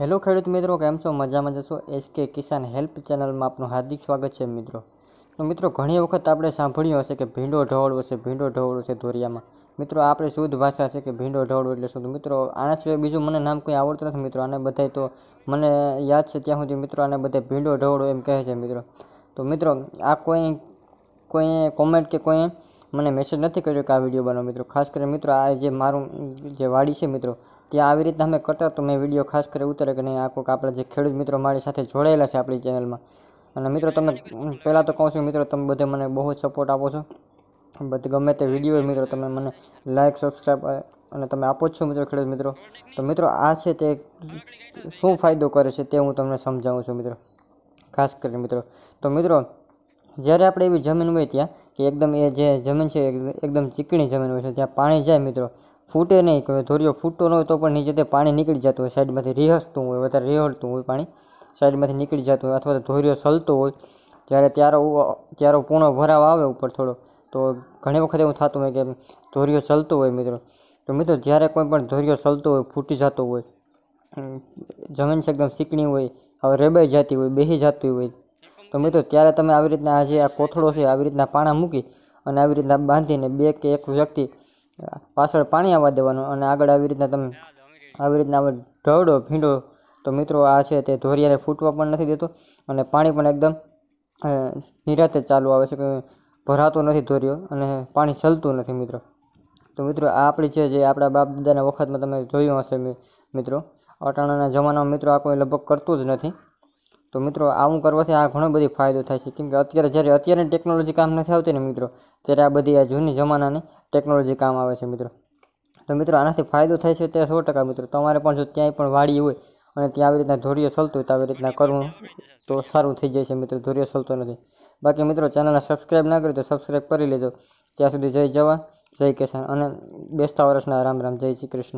hello ખેડૂત મિત્રો કેમ છો મજામાં જશો એસકે કિસાન હેલ્પ ચેનલમાં આપનું હાર્દિક સ્વાગત છે મિત્રો તો મિત્રો ઘણી વખત આપણે સાંભળ્યું હશે કે ભીંડો ઢવળવો છે ભીંડો ઢવળવો છે દોરિયામાં મિત્રો આપણે શુદ્ધ ભાષા છે કે ભીંડો ઢવળવો એટલે શું મિત્રો આના સિવાય બીજું મને નામ કંઈ આવડતું નથી મિત્રો આને બધાય તો મને યાદ છે ત્યાં સુધી મિત્રો આને બધા ભીંડો ઢવળો એમ કહે છે મિત્રો તો મિત્રો આ કોઈ કોઈએ કોમેન્ટ કે કોઈ મને મેસેજ નથી કર્યો કે આ વિડીયો બનાવો મિત્રો ખાસ કરીને મિત્રો આ જે મારું જે વાડી છે મિત્રો ત્યાં આવી રીતના અમે કરતા તો મેં વિડીયો ખાસ કરી ઉતરે કે નહીં આ કોઈક આપણા જે ખેડૂત મિત્રો મારી સાથે જોડાયેલા છે આપણી ચેનલમાં અને મિત્રો તમે પહેલાં તો કહું છું મિત્રો તમે બધે મને બહુ જ સપોર્ટ આપો છો બધી ગમે તે વિડીયો મિત્રો તમે મને લાઇક સબસ્ક્રાઈબ અને તમે આપો છો મિત્રો ખેડૂત મિત્રો તો મિત્રો આ છે તે શું ફાયદો કરે છે તે હું તમને સમજાવું છું મિત્રો ખાસ કરીને મિત્રો તો મિત્રો જ્યારે આપણે એવી જમીન હોય ત્યાં કે એકદમ એ જે જમીન છે એકદમ ચીકણી જમીન હોય છે ત્યાં પાણી જાય મિત્રો ફૂટે નહીં કે ધોરિયો ફૂટતો ન હોય તો પણ નીચે તે પાણી નીકળી જતું હોય સાઈડમાંથી રિહસતું હોય વધારે રિહળતું હોય પાણી સાઈડમાંથી નીકળી જતું હોય અથવા તો ધોરિયો સલતો હોય ત્યારે ત્યારો ત્યારો પૂર્ણ ભરાવ આવે ઉપર થોડો તો ઘણી વખત એવું થતું હોય કે ધોરિયો ચલતો હોય મિત્રો તો મિત્રો જ્યારે કોઈ પણ ધોરિયો ચલતો હોય ફૂટી જતો હોય જમીન છે એકદમ સીકણી હોય હવે રેબાઈ જતી હોય બેહી જતી હોય તો મિત્રો ત્યારે તમે આવી રીતના આ જે આ કોથળો છે આવી રીતના પાણા મૂકી અને આવી રીતના બાંધીને બે કે એક વ્યક્તિ પાછળ પાણી આવવા દેવાનું અને આગળ આવી રીતના તમે આવી રીતના ઢવડો ભીંડો તો મિત્રો આ છે તે ધોરિયાને ફૂટવા પણ નથી દેતો અને પાણી પણ એકદમ નિરાતે ચાલુ આવે છે કે ભરાતો નથી ધોરિયો અને પાણી ચલતું નથી મિત્રો તો મિત્રો આ આપણી છે જે આપણા બાપ દાદાના વખતમાં તમે જોયું હશે મિત્રો અટાણાના જમાનામાં મિત્રો આ કોઈ લગભગ કરતું જ નથી તો મિત્રો આવું કરવાથી આ ઘણો બધી ફાયદો થાય છે કેમકે અત્યારે જ્યારે અત્યારની ટેકનોલોજી કામ નથી આવતી ને મિત્રો ત્યારે આ બધી આ જૂની જમાનાની ટેકનોલોજી કામ આવે છે મિત્રો તો મિત્રો આનાથી ફાયદો થાય છે તે સો ટકા મિત્રો તમારે પણ જો ક્યાંય પણ વાડી હોય અને ત્યાં આવી રીતના ધોરીઓ ચલતું હોય તો આવી રીતના કરવું તો સારું થઈ જાય છે મિત્રો ધોરીઓ ચલતો નથી બાકી મિત્રો ચેનલને સબસ્ક્રાઈબ ના કરી તો સબસ્ક્રાઈબ કરી લેજો ત્યાં સુધી જય જવા જય કિસાન અને બેસતા વર્ષના રામ રામ જય શ્રી કૃષ્ણ